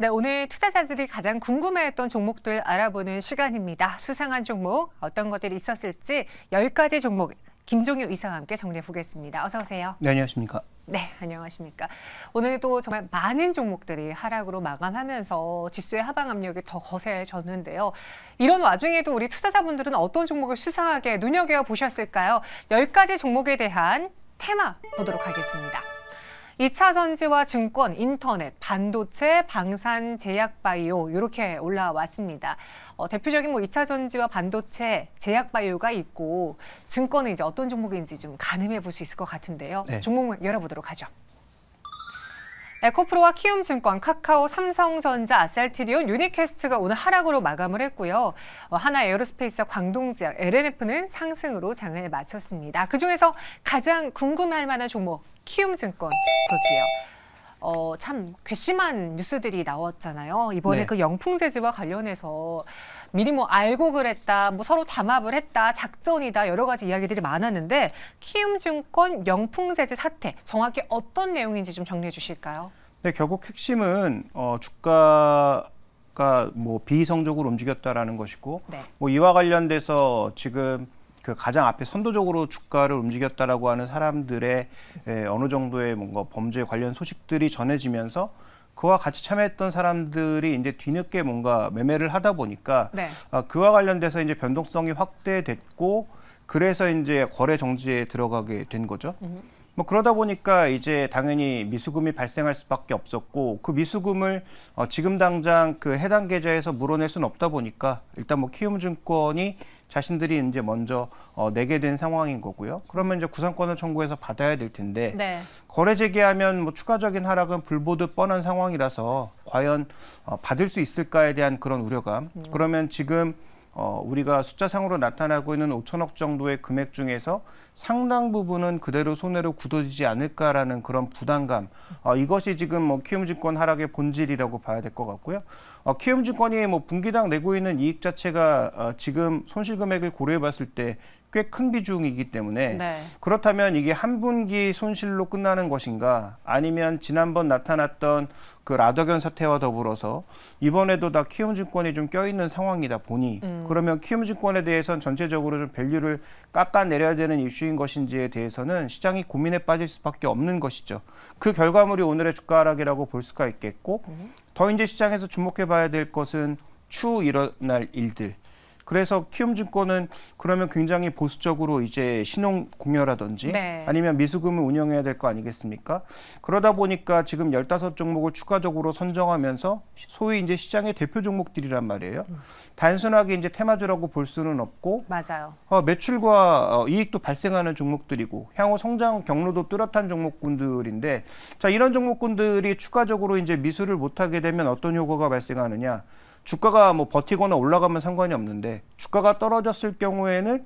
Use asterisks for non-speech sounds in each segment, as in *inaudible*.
네, 오늘 투자자들이 가장 궁금해했던 종목들 알아보는 시간입니다. 수상한 종목, 어떤 것들이 있었을지 10가지 종목 김종유 의사와 함께 정리해 보겠습니다. 어서 오세요. 네, 안녕하십니까. 네, 안녕하십니까. 오늘도 정말 많은 종목들이 하락으로 마감하면서 지수의 하방 압력이 더 거세졌는데요. 이런 와중에도 우리 투자자분들은 어떤 종목을 수상하게 눈여겨 보셨을까요? 열가지 종목에 대한 테마 보도록 하겠습니다. 2차 전지와 증권, 인터넷, 반도체, 방산, 제약바이오 이렇게 올라왔습니다. 어, 대표적인 뭐 2차 전지와 반도체, 제약바이오가 있고 증권은 이제 어떤 종목인지 좀 가늠해 볼 수 있을 것 같은데요. 네. 종목 열어보도록 하죠. 에코프로와 네, 키움증권, 카카오, 삼성전자, 아셀티리온, 유니퀘스트가 오늘 하락으로 마감을 했고요. 어, 하나 에어로스페이스와 광동제약, LNF는 상승으로 장을 마쳤습니다. 그중에서 가장 궁금할 만한 종목 키움증권 볼게요. 어, 참 괘씸한 뉴스들이 나왔잖아요. 이번에 네. 그 영풍제지와 관련해서 미리 뭐 알고 그랬다, 뭐 서로 담합을 했다, 작전이다 여러 가지 이야기들이 많았는데 키움증권 영풍제지 사태 정확히 어떤 내용인지 좀 정리해 주실까요? 네, 결국 핵심은 어, 주가 가뭐 비이성적으로 움직였다라는 것이고 네. 뭐 이와 관련돼서 지금 그 가장 앞에 선도적으로 주가를 움직였다라고 하는 사람들의 에, 어느 정도의 뭔가 범죄 관련 소식들이 전해지면서 그와 같이 참여했던 사람들이 이제 뒤늦게 뭔가 매매를 하다 보니까 네. 아, 그와 관련돼서 이제 변동성이 확대됐고 그래서 이제 거래 정지에 들어가게 된 거죠. 음. 뭐 그러다 보니까 이제 당연히 미수금이 발생할 수밖에 없었고 그 미수금을 어, 지금 당장 그 해당 계좌에서 물어낼 수는 없다 보니까 일단 뭐 키움증권이 자신들이 이제 먼저 어, 내게 된 상황인 거고요. 그러면 이제 구상권을 청구해서 받아야 될 텐데 네. 거래 재개하면 뭐 추가적인 하락은 불보듯 뻔한 상황이라서 과연 어, 받을 수 있을까에 대한 그런 우려감. 음. 그러면 지금 어, 우리가 숫자상으로 나타나고 있는 5천억 정도의 금액 중에서 상당 부분은 그대로 손해로 굳어지지 않을까라는 그런 부담감. 어, 이것이 지금 뭐 키움증권 하락의 본질이라고 봐야 될 것 같고요. 어, 키움증권이 뭐 분기당 내고 있는 이익 자체가 어, 지금 손실 금액을 고려해봤을 때 꽤 큰 비중이기 때문에 네. 그렇다면 이게 한 분기 손실로 끝나는 것인가 아니면 지난번 나타났던 그 라더견 사태와 더불어서 이번에도 다 키움증권이 좀 껴있는 상황이다 보니 음. 그러면 키움증권에 대해선 전체적으로 좀 밸류를 깎아내려야 되는 이슈인 것인지에 대해서는 시장이 고민에 빠질 수밖에 없는 것이죠. 그 결과물이 오늘의 주가 하락이라고 볼 수가 있겠고 음. 더 이제 시장에서 주목해 봐야 될 것은 추후 일어날 일들 그래서 키움증권은 그러면 굉장히 보수적으로 이제 신용 공여라든지 네. 아니면 미수금을 운영해야 될 거 아니겠습니까? 그러다 보니까 지금 열다섯 종목을 추가적으로 선정하면서 소위 이제 시장의 대표 종목들이란 말이에요. 음. 단순하게 이제 테마주라고 볼 수는 없고 맞아요. 어, 매출과 어, 이익도 발생하는 종목들이고 향후 성장 경로도 뚜렷한 종목군들인데 자 이런 종목군들이 추가적으로 이제 미수를 못하게 되면 어떤 효과가 발생하느냐? 주가가 뭐 버티거나 올라가면 상관이 없는데 주가가 떨어졌을 경우에는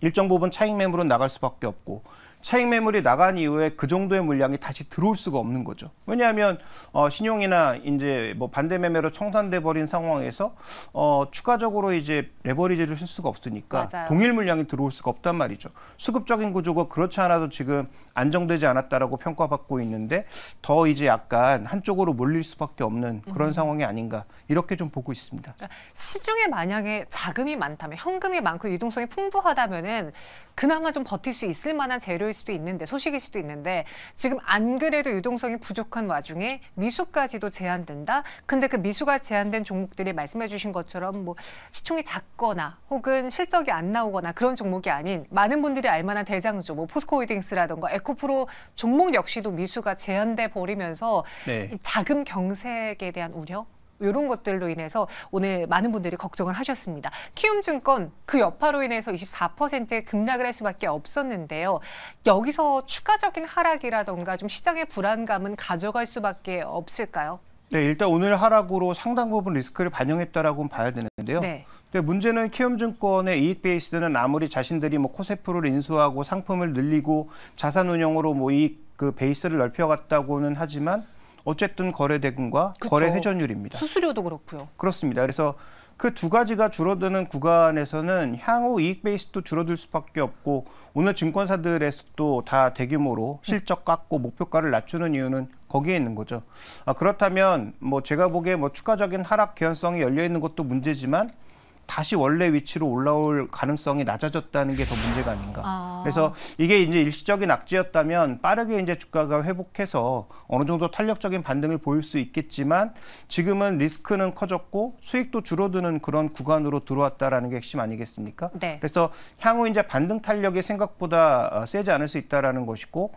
일정 부분 차익 매물은 나갈 수밖에 없고 차익 매물이 나간 이후에 그 정도의 물량이 다시 들어올 수가 없는 거죠. 왜냐하면 어, 신용이나 이제 뭐 반대 매매로 청산돼 버린 상황에서 어, 추가적으로 이제 레버리지를 쓸 수가 없으니까 맞아요. 동일 물량이 들어올 수가 없단 말이죠. 수급적인 구조가 그렇지 않아도 지금 안정되지 않았다라고 평가받고 있는데 더 이제 약간 한쪽으로 몰릴 수밖에 없는 그런 음. 상황이 아닌가 이렇게 좀 보고 있습니다. 그러니까 시중에 만약에 자금이 많다면 현금이 많고 유동성이 풍부하다면은 그나마 좀 버틸 수 있을 만한 재료일 수도 있는데 소식일 수도 있는데 지금 안 그래도 유동성이 부족한 와중에 미수까지도 제한된다. 근데 그 미수가 제한된 종목들이 말씀해 주신 것처럼 뭐 시총이 작거나 혹은 실적이 안 나오거나 그런 종목이 아닌 많은 분들이 알 만한 대장주 뭐 포스코홀딩스라던가 에코프로 종목 역시도 미수가 제한돼 버리면서 네. 자금 경색에 대한 우려 이런 것들로 인해서 오늘 많은 분들이 걱정을 하셨습니다. 키움증권 그 여파로 인해서 24%의 급락을 할 수밖에 없었는데요. 여기서 추가적인 하락이라던가 좀 시장의 불안감은 가져갈 수밖에 없을까요? 네, 일단 오늘 하락으로 상당 부분 리스크를 반영했다라고 봐야 되는데요. 네. 근데 문제는 키움증권의 이익 베이스는 아무리 자신들이 뭐 코세프를 인수하고 상품을 늘리고 자산운용으로 뭐 이익 그 베이스를 넓혀갔다고는 하지만 어쨌든 거래 대금과 그쵸. 거래 회전율입니다. 수수료도 그렇고요. 그렇습니다. 그래서 그 두 가지가 줄어드는 구간에서는 향후 이익 베이스도 줄어들 수밖에 없고 오늘 증권사들에서도 다 대규모로 네. 실적 깎고 목표가를 낮추는 이유는 거기에 있는 거죠. 아, 그렇다면 뭐 제가 보기에 뭐 추가적인 하락 개연성이 열려 있는 것도 문제지만 다시 원래 위치로 올라올 가능성이 낮아졌다는 게 더 문제가 아닌가. 아. 그래서 이게 이제 일시적인 악재였다면 빠르게 이제 주가가 회복해서 어느 정도 탄력적인 반등을 보일 수 있겠지만 지금은 리스크는 커졌고 수익도 줄어드는 그런 구간으로 들어왔다라는 게 핵심 아니겠습니까? 네. 그래서 향후 이제 반등 탄력이 생각보다 어, 세지 않을 수 있다라는 것이고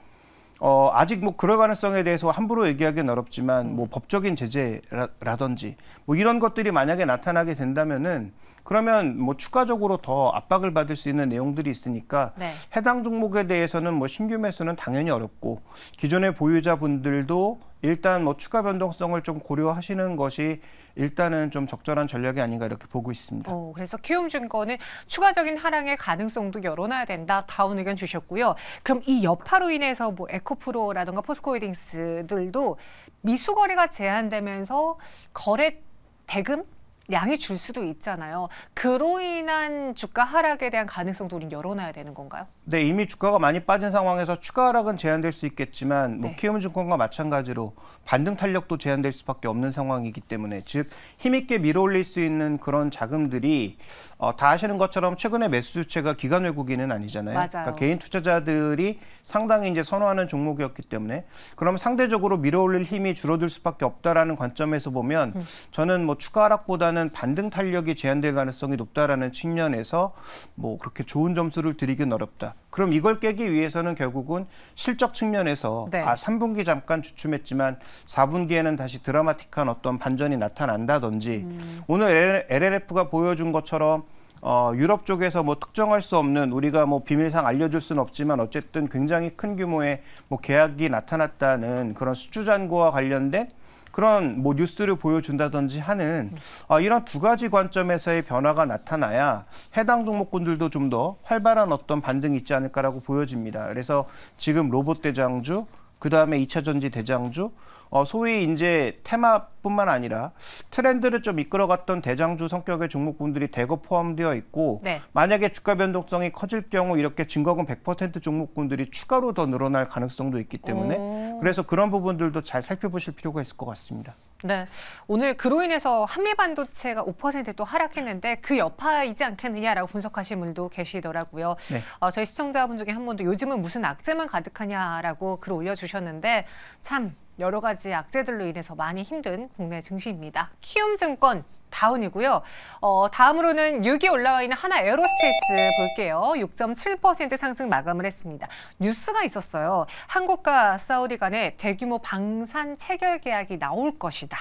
어, 아직 뭐 그럴 가능성에 대해서 함부로 얘기하기는 어렵지만 뭐 법적인 제재라든지 뭐 이런 것들이 만약에 나타나게 된다면은 그러면 뭐 추가적으로 더 압박을 받을 수 있는 내용들이 있으니까 네. 해당 종목에 대해서는 뭐 신규 매수는 당연히 어렵고 기존의 보유자분들도 일단 뭐 추가 변동성을 좀 고려하시는 것이 일단은 좀 적절한 전략이 아닌가 이렇게 보고 있습니다. 오, 그래서 키움증권은 추가적인 하락의 가능성도 열어놔야 된다. 다운 의견 주셨고요. 그럼 이 여파로 인해서 뭐 에코프로라든가 포스코홀딩스들도 미수거래가 제한되면서 거래 대금 양이 줄 수도 있잖아요. 그로 인한 주가 하락에 대한 가능성도 우린 열어놔야 되는 건가요? 네, 이미 주가가 많이 빠진 상황에서 추가 하락은 제한될 수 있겠지만 뭐 네. 키움증권과 마찬가지로 반등 탄력도 제한될 수밖에 없는 상황이기 때문에 즉 힘있게 밀어올릴 수 있는 그런 자금들이 어, 다 아시는 것처럼 최근에 매수 주체가 기관 외국인은 아니잖아요. 맞아요. 그러니까 개인 투자자들이 상당히 이제 선호하는 종목이었기 때문에 그럼 상대적으로 밀어올릴 힘이 줄어들 수밖에 없다라는 관점에서 보면 음. 저는 뭐 추가 하락보다는 반등 탄력이 제한될 가능성이 높다라는 측면에서 뭐 그렇게 좋은 점수를 드리긴 어렵다. 그럼 이걸 깨기 위해서는 결국은 실적 측면에서 네. 아 3분기 잠깐 주춤했지만 4분기에는 다시 드라마틱한 어떤 반전이 나타난다든지 음. 오늘 LLF가 보여준 것처럼 어, 유럽 쪽에서 뭐 특정할 수 없는 우리가 뭐 비밀상 알려줄 수는 없지만 어쨌든 굉장히 큰 규모의 뭐 계약이 나타났다는 그런 수주 잔고와 관련된 그런 뭐 뉴스를 보여준다든지 하는 아, 이런 두 가지 관점에서의 변화가 나타나야 해당 종목군들도 좀 더 활발한 어떤 반등이 있지 않을까라고 보여집니다. 그래서 지금 로봇 대장주 그 다음에 2차 전지 대장주, 어, 소위 이제 테마뿐만 아니라 트렌드를 좀 이끌어갔던 대장주 성격의 종목군들이 대거 포함되어 있고 네. 만약에 주가 변동성이 커질 경우 이렇게 증거금 100% 종목군들이 추가로 더 늘어날 가능성도 있기 때문에 그래서 그런 부분들도 잘 살펴보실 필요가 있을 것 같습니다. 네, 오늘 그로 인해서 한미반도체가 5%또 하락했는데 그 여파이지 않겠느냐라고 분석하신 분도 계시더라고요. 네. 어, 저희 시청자분 중에 한 분도 요즘은 무슨 악재만 가득하냐라고 글 올려주셨는데 참 여러 가지 악재들로 인해서 많이 힘든 국내 증시입니다. 키움증권 다운이고요. 어, 다음으로는 6위 올라와 있는 하나 에어로스페이스 볼게요. 6.7% 상승 마감을 했습니다. 뉴스가 있었어요. 한국과 사우디 간의 대규모 방산 체결 계약이 나올 것이다.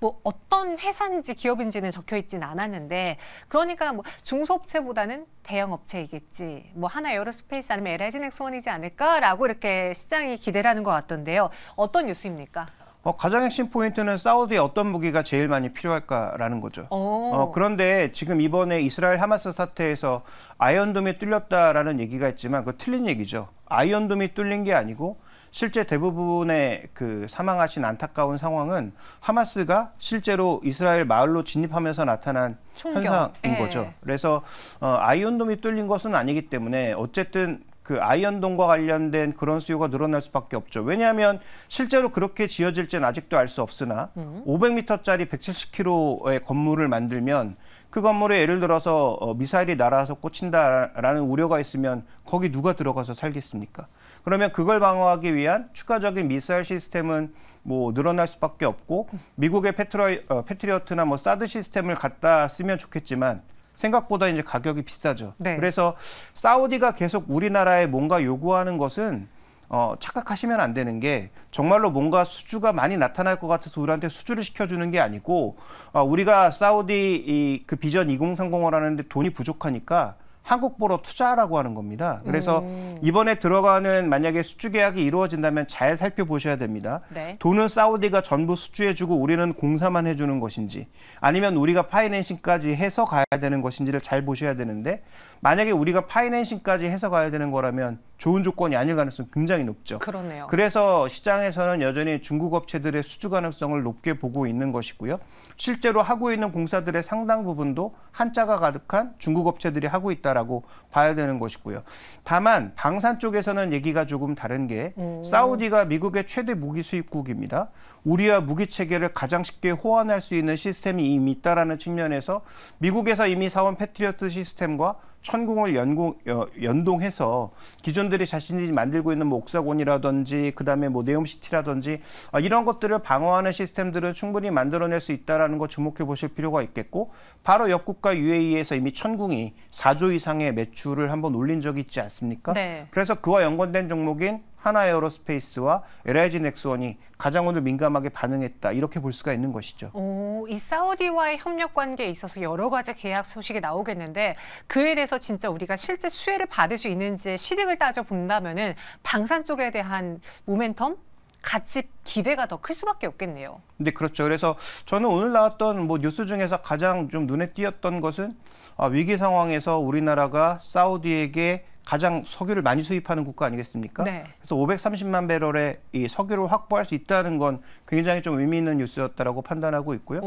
뭐 어떤 회사인지 기업인지는 적혀 있진 않았는데 그러니까 뭐 중소업체보다는 대형 업체이겠지 뭐 하나 에어로스페이스 아니면 LG넥스원이지 않을까라고 이렇게 시장이 기대를 하는 것 같던데요. 어떤 뉴스입니까? 어, 가장 핵심 포인트는 사우디에 어떤 무기가 제일 많이 필요할까라는 거죠. 어, 어 그런데 지금 이번에 이스라엘 하마스 사태에서 아이언돔이 뚫렸다라는 얘기가 있지만 그 틀린 얘기죠. 아이언돔이 뚫린 게 아니고 실제 대부분의 그 사망하신 안타까운 상황은 하마스가 실제로 이스라엘 마을로 진입하면서 나타난 총격. 현상인 예. 거죠. 그래서 어, 아이언돔이 뚫린 것은 아니기 때문에 어쨌든 그 아이언동과 관련된 그런 수요가 늘어날 수밖에 없죠. 왜냐하면 실제로 그렇게 지어질지는 아직도 알 수 없으나 음. 500m짜리 170km의 건물을 만들면 그 건물에 예를 들어서 어, 미사일이 날아서 꽂힌다라는 우려가 있으면 거기 누가 들어가서 살겠습니까? 그러면 그걸 방어하기 위한 추가적인 미사일 시스템은 뭐 늘어날 수밖에 없고 미국의 어, 패트리어트나 뭐 사드 시스템을 갖다 쓰면 좋겠지만 생각보다 이제 가격이 비싸죠. 네. 그래서 사우디가 계속 우리나라에 뭔가 요구하는 것은 어, 착각하시면 안 되는 게 정말로 뭔가 수주가 많이 나타날 것 같아서 우리한테 수주를 시켜주는 게 아니고 어, 우리가 사우디 이, 그 비전 2030을 하는데 돈이 부족하니까 한국보러 투자라고 하 하는 겁니다. 그래서 음. 이번에 들어가는 만약에 수주 계약이 이루어진다면 잘 살펴보셔야 됩니다. 네. 돈은 사우디가 전부 수주해주고 우리는 공사만 해주는 것인지 아니면 우리가 파이낸싱까지 해서 가야 되는 것인지를 잘 보셔야 되는데 만약에 우리가 파이낸싱까지 해서 가야 되는 거라면 좋은 조건이 아닐 가능성이 굉장히 높죠. 그러네요. 그래서 시장에서는 여전히 중국 업체들의 수주 가능성을 높게 보고 있는 것이고요. 실제로 하고 있는 공사들의 상당 부분도 한자가 가득한 중국 업체들이 하고 있다라. 있다라고 봐야 되는 것이고요. 다만 방산 쪽에서는 얘기가 조금 다른 게 음. 사우디가 미국의 최대 무기 수입국입니다. 우리와 무기 체계를 가장 쉽게 호환할 수 있는 시스템이 이미 있다라는 측면에서 미국에서 이미 사온 패트리어트 시스템과 천궁을 연공, 어, 연동해서 기존들이 자신들이 만들고 있는 목사곤이라든지 그다음에 뭐 네옴시티라든지 아, 이런 것들을 방어하는 시스템들을 충분히 만들어낼 수 있다라는 거 주목해 보실 필요가 있겠고 바로 옆국가 UAE에서 이미 천궁이 4조 이상의 매출을 한번 올린 적이 있지 않습니까? 네. 그래서 그와 연관된 종목인 하나에어로스페이스와 LIG 넥스원이 가장 오늘 민감하게 반응했다 이렇게 볼 수가 있는 것이죠. 오, 이 사우디와의 협력 관계에 있어서 여러 가지 계약 소식이 나오겠는데 그에 대해서 진짜 우리가 실제 수혜를 받을 수 있는지 시등을 따져 본다면은 방산 쪽에 대한 모멘텀 같이 기대가 더 클 수밖에 없겠네요. 네, 그렇죠. 그래서 저는 오늘 나왔던 뭐 뉴스 중에서 가장 좀 눈에 띄었던 것은 아, 위기 상황에서 우리나라가 사우디에게 가장 석유를 많이 수입하는 국가 아니겠습니까? 네. 그래서 530만 배럴의 이 석유를 확보할 수 있다는 건 굉장히 좀 의미 있는 뉴스였다라고 판단하고 있고요.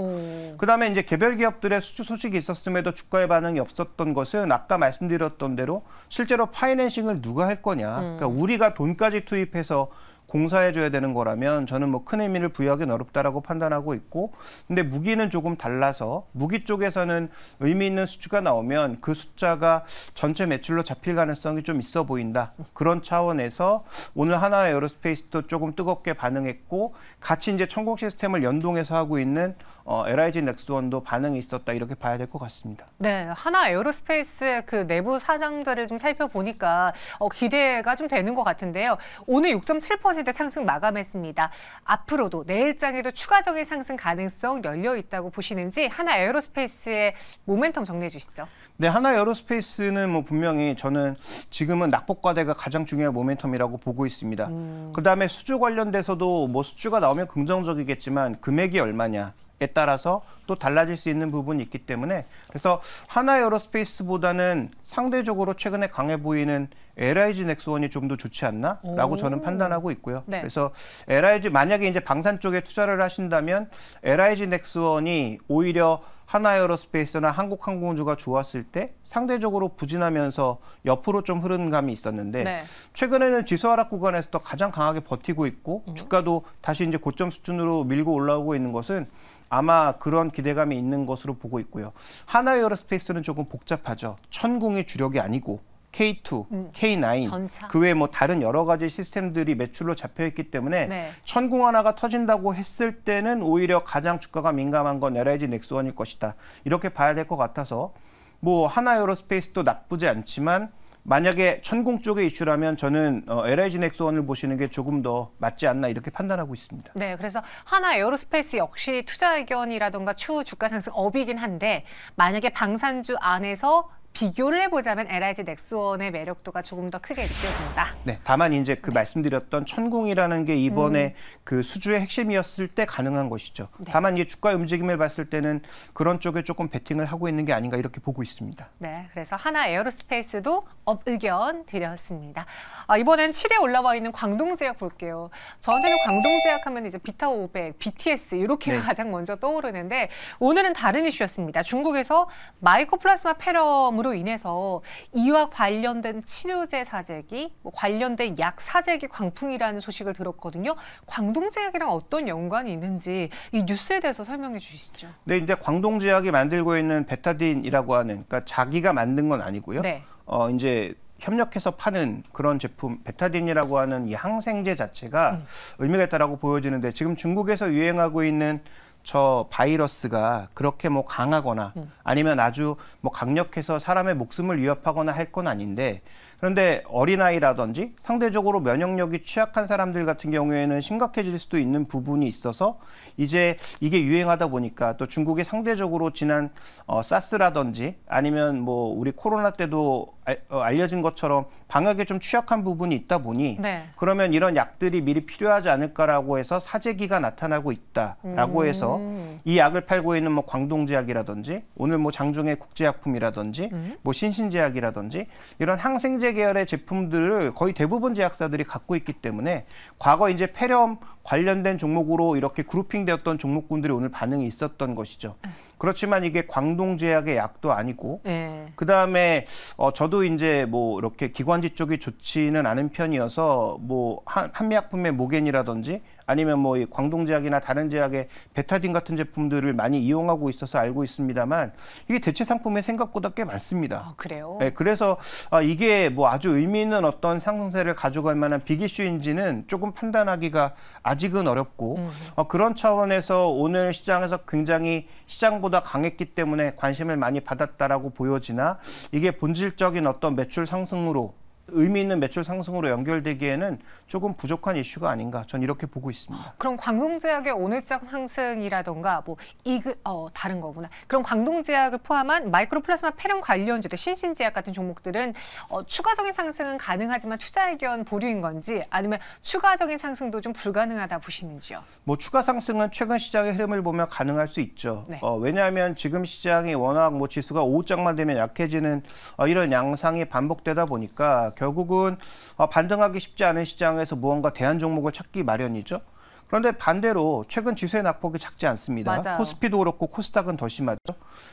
그다음에 이제 개별 기업들의 수주 소식이 있었음에도 주가의 반응이 없었던 것은 아까 말씀드렸던 대로 실제로 파이낸싱을 누가 할 거냐, 음. 그러니까 우리가 돈까지 투입해서 공사해줘야 되는 거라면 저는 뭐 큰 의미를 부여하기는 어렵다라고 판단하고 있고 근데 무기는 조금 달라서 무기 쪽에서는 의미 있는 수치가 나오면 그 숫자가 전체 매출로 잡힐 가능성이 좀 있어 보인다 그런 차원에서 오늘 하나 에어로스페이스도 조금 뜨겁게 반응했고 같이 이제 청국 시스템을 연동해서 하고 있는 어, LIG 넥스원도 반응이 있었다 이렇게 봐야 될 것 같습니다. 네, 하나 에어로스페이스의 그 내부 사장들을 좀 살펴보니까 어, 기대가 좀 되는 것 같은데요. 오늘 6.7% 3% 상승 마감했습니다. 앞으로도 내일장에도 추가적인 상승 가능성 열려 있다고 보시는지 하나 에어로스페이스의 모멘텀 정리해 주시죠. 네, 하나 에어로스페이스는 뭐 분명히 저는 지금은 낙폭과대가 가장 중요한 모멘텀이라고 보고 있습니다. 음. 그다음에 수주 관련돼서도 뭐 수주가 나오면 긍정적이겠지만 금액이 얼마냐 에 따라서 또 달라질 수 있는 부분이 있기 때문에 그래서 하나 에어로스페이스보다는 상대적으로 최근에 강해 보이는 LIG 넥스원이 좀 더 좋지 않나라고 저는 판단하고 있고요. 네. 그래서 LIG 만약에 이제 방산 쪽에 투자를 하신다면 LIG 넥스원이 오히려 하나에어로스페이스나 한국항공주가 좋았을 때 상대적으로 부진하면서 옆으로 좀흐른 감이 있었는데 네. 최근에는 지수 하락 구간에서도 가장 강하게 버티고 있고 음. 주가도 다시 이제 고점 수준으로 밀고 올라오고 있는 것은 아마 그런 기대감이 있는 것으로 보고 있고요. 하나에어로스페이스는 조금 복잡하죠. 천궁의 주력이 아니고 K2, 음. K9 그 외에 뭐 다른 여러 가지 시스템들이 매출로 잡혀 있기 때문에 네. 천공 하나가 터진다고 했을 때는 오히려 가장 주가가 민감한 건 LG 넥스원일 것이다. 이렇게 봐야 될 것 같아서 뭐 하나 에어로스페이스도 나쁘지 않지만 만약에 천공 쪽의 이슈라면 저는 어, LG 넥스원을 보시는 게 조금 더 맞지 않나 이렇게 판단하고 있습니다. 네, 그래서 하나 에어로스페이스 역시 투자 의견이라던가 추후 주가 상승 업이긴 한데 만약에 방산주 안에서 비교를 해보자면 LIG 넥스원의 매력도가 조금 더 크게 느껴진다. 네, 다만 이제 그 네. 말씀드렸던 천궁이라는 게 이번에 음. 그 수주의 핵심이었을 때 가능한 것이죠. 네. 다만 이제 주가 움직임을 봤을 때는 그런 쪽에 조금 베팅을 하고 있는 게 아닌가 이렇게 보고 있습니다. 네, 그래서 하나 에어로스페이스도 업 의견 드렸습니다. 아, 이번엔 7에 올라와 있는 광동제약 볼게요. 저한테는 광동제약 하면 이제 비타 500, BTS 이렇게 네. *laughs* 가장 먼저 떠오르는데 오늘은 다른 이슈였습니다. 중국에서 마이코플라스마 페럼 됨으로 인해서 이와 관련된 치료제 사재기, 뭐 관련된 약 사재기 광풍이라는 소식을 들었거든요. 광동제약이랑 어떤 연관이 있는지 이 뉴스에 대해서 설명해 주시죠. 네, 이제 광동제약이 만들고 있는 베타딘이라고 하는, 그러니까 자기가 만든 건 아니고요. 네. 어, 이제 협력해서 파는 그런 제품 베타딘이라고 하는 이 항생제 자체가 음. 의미가 있다라고 보여지는데 지금 중국에서 유행하고 있는 저 바이러스가 그렇게 뭐 강하거나 음. 아니면 아주 뭐 강력해서 사람의 목숨을 위협하거나 할 건 아닌데 그런데 어린아이라든지 상대적으로 면역력이 취약한 사람들 같은 경우에는 심각해질 수도 있는 부분이 있어서 이제 이게 유행하다 보니까 또 중국이 상대적으로 지난 어, 사스라든지 아니면 뭐 우리 코로나 때도 아, 어, 알려진 것처럼 방역에 좀 취약한 부분이 있다 보니 네. 그러면 이런 약들이 미리 필요하지 않을까라고 해서 사재기가 나타나고 있다라고 음. 해서 음. 이 약을 팔고 있는 뭐 광동제약이라든지 오늘 뭐 장중의 국제약품이라든지 음. 뭐 신신제약이라든지 이런 항생제 계열의 제품들을 거의 대부분 제약사들이 갖고 있기 때문에 과거 이제 폐렴 관련된 종목으로 이렇게 그룹핑되었던 종목군들이 오늘 반응이 있었던 것이죠. 음. 그렇지만 이게 광동제약의 약도 아니고 네. 그다음에 어 저도 이제 뭐 이렇게 기관지 쪽이 좋지는 않은 편이어서 뭐 한, 한미약품의 모겐이라든지 아니면 뭐 광동 제약이나 다른 제약의 베타딘 같은 제품들을 많이 이용하고 있어서 알고 있습니다만 이게 대체 상품이 생각보다 꽤 많습니다. 아, 그래요? 네, 그래서 아, 이게 뭐 아주 의미 있는 어떤 상승세를 가져갈 만한 빅이슈인지는 조금 판단하기가 아직은 어렵고 음. 어, 그런 차원에서 오늘 시장에서 굉장히 시장보다 강했기 때문에 관심을 많이 받았다라고 보여지나 이게 본질적인 어떤 매출 상승으로 의미 있는 매출 상승으로 연결되기에는 조금 부족한 이슈가 아닌가 전 이렇게 보고 있습니다. 그럼 광동제약의 오늘장 상승이라던가 뭐 이그 어 다른 거구나. 그럼 광동제약을 포함한 마이크로플라스마 폐렴 관련주, 신신제약 같은 종목들은 어, 추가적인 상승은 가능하지만 투자 의견 보류인 건지 아니면 추가적인 상승도 좀 불가능하다 보시는지요? 뭐 추가 상승은 최근 시장의 흐름을 보면 가능할 수 있죠. 네. 어, 왜냐하면 지금 시장이 워낙 뭐 지수가 5장만 되면 약해지는 어, 이런 양상이 반복되다 보니까 결국은 아, 반등하기 쉽지 않은 시장에서 무언가 대안 종목을 찾기 마련이죠. 그런데 반대로 최근 지수의 낙폭이 작지 않습니다. 맞아요. 코스피도 그렇고 코스닥은 더 심하죠.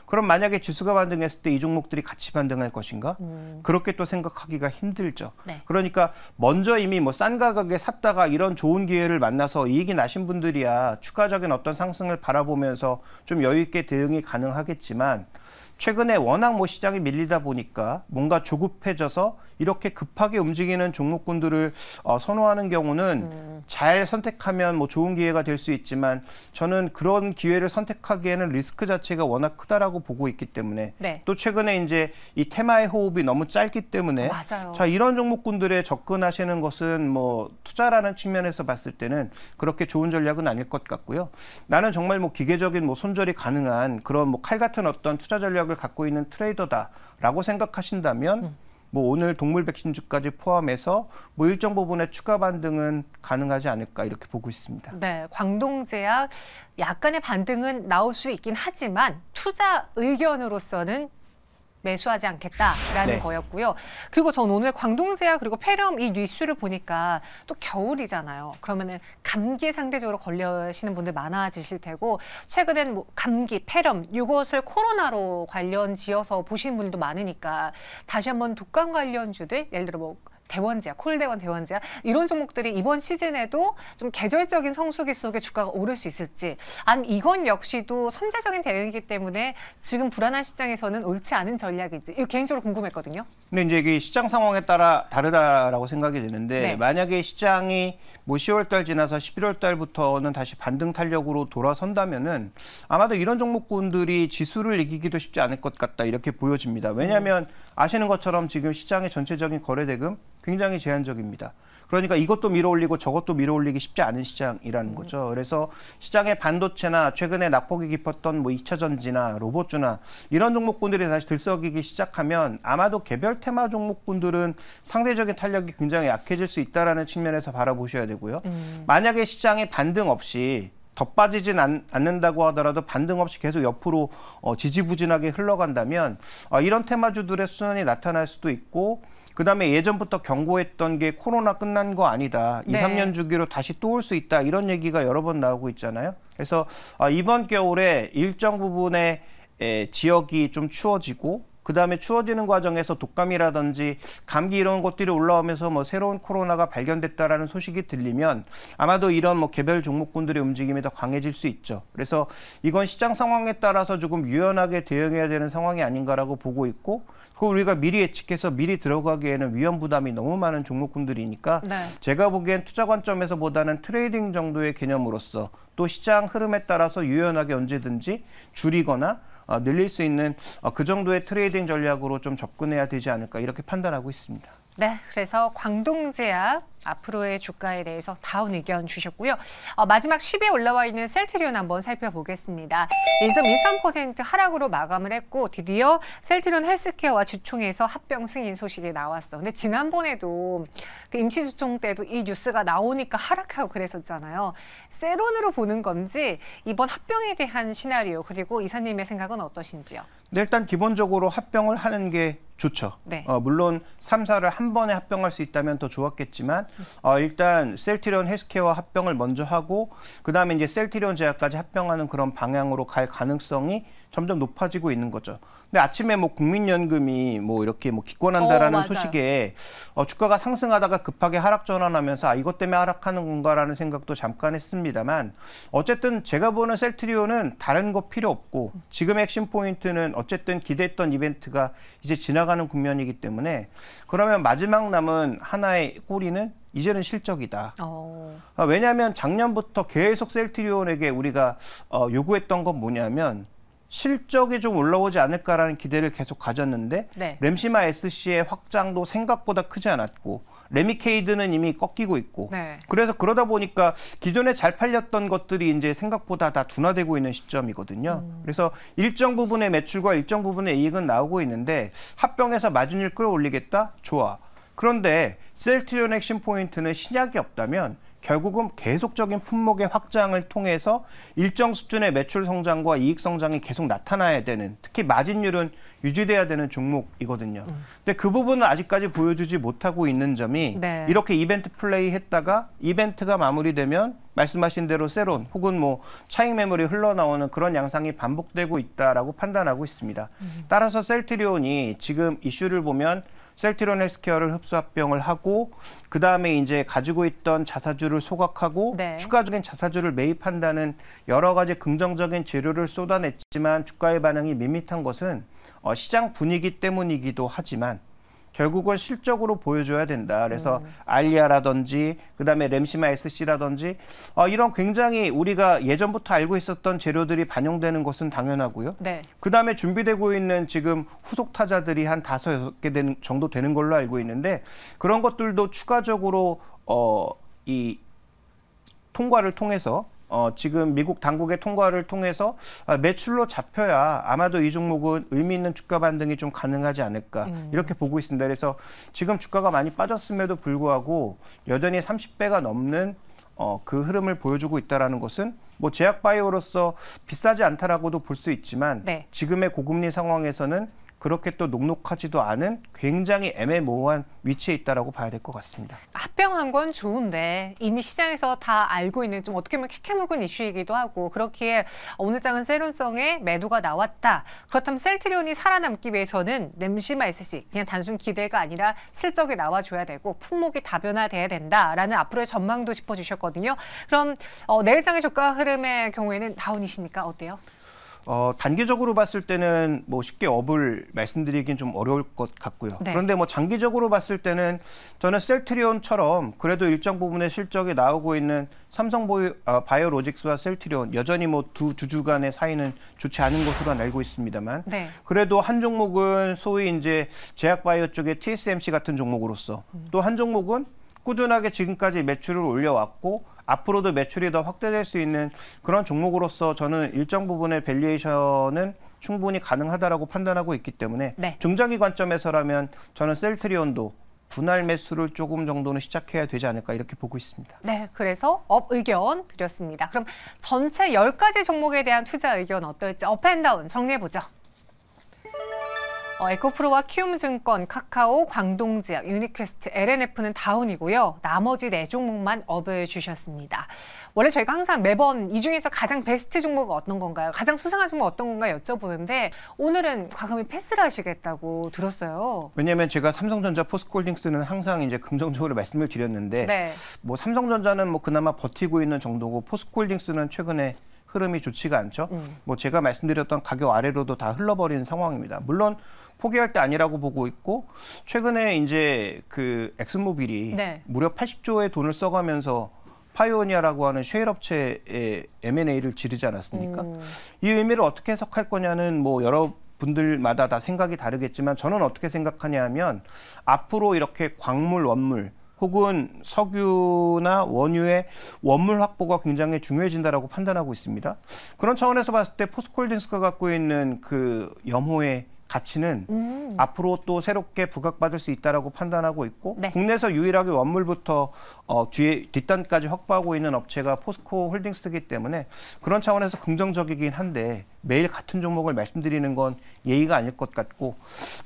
그럼 만약에 지수가 반등했을 때 이 종목들이 같이 반등할 것인가? 음. 그렇게 또 생각하기가 힘들죠. 네. 그러니까 먼저 이미 뭐 싼 가격에 샀다가 이런 좋은 기회를 만나서 이익이 나신 분들이야 추가적인 어떤 상승을 바라보면서 좀 여유 있게 대응이 가능하겠지만 최근에 워낙 뭐 시장이 밀리다 보니까 뭔가 조급해져서 이렇게 급하게 움직이는 종목군들을 어, 선호하는 경우는 음. 잘 선택하면 뭐 좋은 기회가 될 수 있지만 저는 그런 기회를 선택하기에는 리스크 자체가 워낙 크다라고 보고 있기 때문에 네. 또 최근에 이제 이 테마의 호흡이 너무 짧기 때문에 맞아요. 자 이런 종목군들에 접근하시는 것은 뭐 투자라는 측면에서 봤을 때는 그렇게 좋은 전략은 아닐 것 같고요. 나는 정말 뭐 기계적인 뭐 손절이 가능한 그런 뭐 칼 같은 어떤 투자 전략 전략을 갖고 있는 트레이더다라고 생각하신다면 음. 뭐 오늘 동물 백신주까지 포함해서 뭐 일정 부분의 추가 반등은 가능하지 않을까 이렇게 보고 있습니다. 네, 광동제약 약간의 반등은 나올 수 있긴 하지만 투자 의견으로서는 매수하지 않겠다라는 네. 거였고요. 그리고 전 오늘 광동제약 그리고 폐렴이 뉴스를 보니까 또 겨울이잖아요. 그러면은 감기에 상대적으로 걸려시는 분들 많아지실 테고 최근엔 뭐 감기, 폐렴 이것을 코로나로 관련 지어서 보시는 분들도 많으니까 다시 한번 독감 관련주들 예를 들어 뭐 대원지야, 콜대원 대원지야 이런 종목들이 이번 시즌에도 좀 계절적인 성수기 속에 주가가 오를 수 있을지 안 이건 역시도 선제적인 대응이기 때문에 지금 불안한 시장에서는 옳지 않은 전략이지 이거 개인적으로 궁금했거든요. 근데 이제 이 시장 상황에 따라 다르다라고 생각이 드는데 네. 만약에 시장이 뭐 10월달 지나서 11월달부터는 다시 반등 탄력으로 돌아선다면은 아마도 이런 종목군들이 지수를 이기기도 쉽지 않을 것 같다 이렇게 보여집니다. 왜냐하면 음. 아시는 것처럼 지금 시장의 전체적인 거래대금 굉장히 제한적입니다. 그러니까 이것도 밀어올리고 저것도 밀어올리기 쉽지 않은 시장이라는 거죠. 그래서 시장의 반도체나 최근에 낙폭이 깊었던 뭐 2차 전지나 로봇주나 이런 종목군들이 다시 들썩이기 시작하면 아마도 개별 테마 종목군들은 상대적인 탄력이 굉장히 약해질 수 있다라는 측면에서 바라보셔야 되고요. 음. 만약에 시장의 반등 없이 덧빠지진 않, 는다고 하더라도 반등 없이 계속 옆으로 어, 지지부진하게 흘러간다면 어, 이런 테마주들의 순환이 나타날 수도 있고 그다음에 예전부터 경고했던 게 코로나 끝난 거 아니다. 네. 2, 3년 주기로 다시 또 올 수 있다. 이런 얘기가 여러 번 나오고 있잖아요. 그래서 아, 이번 겨울에 일정 부분의 지역이 좀 추워지고 그 다음에 추워지는 과정에서 독감이라든지 감기 이런 것들이 올라오면서 뭐 새로운 코로나가 발견됐다라는 소식이 들리면 아마도 이런 뭐 개별 종목군들의 움직임이 더 강해질 수 있죠. 그래서 이건 시장 상황에 따라서 조금 유연하게 대응해야 되는 상황이 아닌가라고 보고 있고 그 우리가 미리 예측해서 미리 들어가기에는 위험 부담이 너무 많은 종목군들이니까 네. 제가 보기엔 투자 관점에서보다는 트레이딩 정도의 개념으로서 또 시장 흐름에 따라서 유연하게 언제든지 줄이거나 어, 늘릴 수 있는 어, 그 정도의 트레이딩 전략으로 좀 접근해야 되지 않을까 이렇게 판단하고 있습니다. 네, 그래서 광동제약 앞으로의 주가에 대해서 다운 의견 주셨고요. 어, 마지막 10에 올라와 있는 셀트리온 한번 살펴보겠습니다. 1.13% 하락으로 마감을 했고 드디어 셀트리온 헬스케어와 주총에서 합병 승인 소식이 나왔어. 근데 지난번에도 그 임시주총 때도 이 뉴스가 나오니까 하락하고 그랬었잖아요. 세론으로 보는 건지 이번 합병에 대한 시나리오 그리고 이사님의 생각은 어떠신지요? 네, 일단 기본적으로 합병을 하는 게 좋죠. 네. 어, 물론 3사를 한 번에 합병할 수 있다면 더 좋았겠지만 어, 일단 셀트리온 헬스케어와 합병을 먼저 하고 그다음에 이제 셀트리온 제약까지 합병하는 그런 방향으로 갈 가능성이 점점 높아지고 있는 거죠. 근데 아침에 뭐 국민연금이 뭐 이렇게 뭐 기권한다라는 어, 소식에 어, 주가가 상승하다가 급하게 하락 전환하면서 아 이것 때문에 하락하는 건가라는 생각도 잠깐 했습니다만 어쨌든 제가 보는 셀트리온은 다른 거 필요 없고 지금 핵심 포인트는 어쨌든 기대했던 이벤트가 이제 지나가는 국면이기 때문에 그러면 마지막 남은 하나의 꼬리는 이제는 실적이다. 어. 아, 왜냐하면 작년부터 계속 셀트리온에게 우리가 어, 요구했던 건 뭐냐면 실적이 좀 올라오지 않을까라는 기대를 계속 가졌는데 네. 램시마 SC의 확장도 생각보다 크지 않았고 레미케이드는 이미 꺾이고 있고 네. 그래서 그러다 보니까 기존에 잘 팔렸던 것들이 이제 생각보다 다 둔화되고 있는 시점이거든요. 음. 그래서 일정 부분의 매출과 일정 부분의 이익은 나오고 있는데 합병해서 마진율 끌어올리겠다? 좋아. 그런데 셀트리온 핵심 포인트는 신약이 없다면 결국은 계속적인 품목의 확장을 통해서 일정 수준의 매출 성장과 이익 성장이 계속 나타나야 되는 특히 마진율은 유지돼야 되는 종목이거든요. 음. 근데 그 부분은 아직까지 보여주지 못하고 있는 점이 네. 이렇게 이벤트 플레이 했다가 이벤트가 마무리되면 말씀하신 대로 세론 혹은 뭐 차익 매물이 흘러나오는 그런 양상이 반복되고 있다라고 판단하고 있습니다. 음. 따라서 셀트리온이 지금 이슈를 보면 셀트리온 헬스케어를 흡수합병을 하고 그 다음에 이제 가지고 있던 자사주를 소각하고 네. 추가적인 자사주를 매입한다는 여러 가지 긍정적인 재료를 쏟아냈지만 주가의 반응이 밋밋한 것은 어, 시장 분위기 때문이기도 하지만 결국은 실적으로 보여줘야 된다. 그래서 음. 알리아라든지 그다음에 램시마 SC라든지 어, 이런 굉장히 우리가 예전부터 알고 있었던 재료들이 반영되는 것은 당연하고요. 네. 그다음에 준비되고 있는 지금 후속 타자들이 한 다섯 여섯 개 정도 되는 걸로 알고 있는데 그런 것들도 추가적으로 어, 이 통과를 통해서 어, 지금 미국 당국의 통과를 통해서 아, 매출로 잡혀야 아마도 이 종목은 의미 있는 주가 반등이 좀 가능하지 않을까 음. 이렇게 보고 있습니다. 그래서 지금 주가가 많이 빠졌음에도 불구하고 여전히 30배가 넘는 어, 그 흐름을 보여주고 있다는 것은 뭐 제약바이오로서 비싸지 않다라고도 볼 수 있지만 네. 지금의 고금리 상황에서는 그렇게 또 녹록하지도 않은 굉장히 애매모호한 위치에 있다라고 봐야 될 것 같습니다. 합병한 건 좋은데 이미 시장에서 다 알고 있는 좀 어떻게 보면 캐캐묵은 이슈이기도 하고 그렇기에 오늘 장은 세론성에 매도가 나왔다. 그렇다면 셀트리온이 살아남기 위해서는 램시마 SC 그냥 단순 기대가 아니라 실적이 나와줘야 되고 품목이 다변화돼야 된다라는 앞으로의 전망도 짚어주셨거든요. 그럼 어, 내일장의 주가 흐름의 경우에는 다운이십니까? 어때요? 어, 단기적으로 봤을 때는 뭐 쉽게 업을 말씀드리긴 좀 어려울 것 같고요. 네. 그런데 뭐 장기적으로 봤을 때는 저는 셀트리온처럼 그래도 일정 부분의 실적이 나오고 있는 삼성 보이, 어, 아, 바이오로직스와 셀트리온 여전히 뭐 두 주주간의 사이는 좋지 않은 것으로 알고 있습니다만 네. 그래도 한 종목은 소위 이제 제약바이오 쪽의 TSMC 같은 종목으로서 음. 또한 종목은 꾸준하게 지금까지 매출을 올려왔고 앞으로도 매출이 더 확대될 수 있는 그런 종목으로서 저는 일정 부분의 밸류에이션은 충분히 가능하다라고 판단하고 있기 때문에 네. 중장기 관점에서라면 저는 셀트리온도 분할 매수를 조금 정도는 시작해야 되지 않을까 이렇게 보고 있습니다. 네, 그래서 업 의견 드렸습니다. 그럼 전체 열가지 종목에 대한 투자 의견 어떨지 업앤다운 정리해보죠. 어, 에코프로와 키움증권, 카카오, 광동지역 유니퀘스트, LNF는 다운이고요. 나머지 네 종목만 업을 주셨습니다. 원래 저희가 항상 매번 이 중에서 가장 베스트 종목은 어떤 건가요? 가장 수상한 종목 어떤 건가요? 여쭤보는데 오늘은 과감히 패스를 하시겠다고 들었어요. 왜냐하면 제가 삼성전자 포스코홀딩스는 항상 이제 긍정적으로 말씀을 드렸는데 네. 뭐 삼성전자는 뭐 그나마 버티고 있는 정도고 포스코홀딩스는 최근에 흐름이 좋지가 않죠. 음. 뭐 제가 말씀드렸던 가격 아래로도 다흘러버린 상황입니다. 물론 포기할 때 아니라고 보고 있고 최근에 이제 그 엑스모빌이 네. 무려 80조의 돈을 써가면서 파이오니아라고 하는 쉐일 업체의 M&A를 지르지 않았습니까? 음. 이 의미를 어떻게 해석할 거냐는 뭐 여러 분들마다 다 생각이 다르겠지만 저는 어떻게 생각하냐 면 앞으로 이렇게 광물 원물 혹은 석유나 원유의 원물 확보가 굉장히 중요해진다라고 판단하고 있습니다. 그런 차원에서 봤을 때포스콜홀딩스가 갖고 있는 그 염호의 가치는 음. 앞으로 또 새롭게 부각받을 수 있다라고 판단하고 있고 네. 국내에서 유일하게 원물부터 어, 뒤에 뒷단까지 확보하고 있는 업체가 포스코 홀딩스기 때문에 그런 차원에서 긍정적이긴 한데 매일 같은 종목을 말씀드리는 건 예의가 아닐 것 같고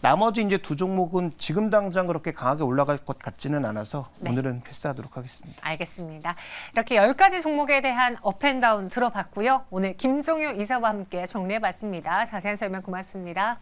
나머지 이제 두 종목은 지금 당장 그렇게 강하게 올라갈 것 같지는 않아서 네. 오늘은 패스하도록 하겠습니다. 알겠습니다. 이렇게 열가지 종목에 대한 업앤다운 들어봤고요. 오늘 김종유 이사와 함께 정리해봤습니다. 자세한 설명 고맙습니다.